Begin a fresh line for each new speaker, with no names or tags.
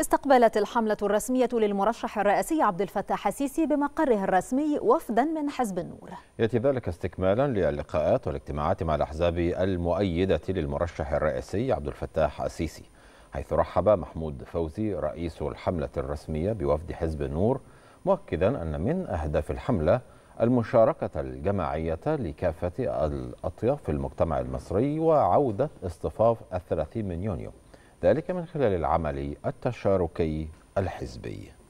استقبلت الحملة الرسمية للمرشح الرئاسي عبد الفتاح السيسي بمقره الرسمي وفدا من حزب النور
يأتي ذلك استكمالا للقاءات والاجتماعات مع الأحزاب المؤيدة للمرشح الرئاسي عبد الفتاح السيسي حيث رحب محمود فوزي رئيس الحملة الرسمية بوفد حزب النور مؤكدا أن من أهداف الحملة المشاركة الجماعية لكافة الأطياف في المجتمع المصري وعودة اصطفاف الثلاثين من يونيو ذلك من خلال العمل التشاركي الحزبي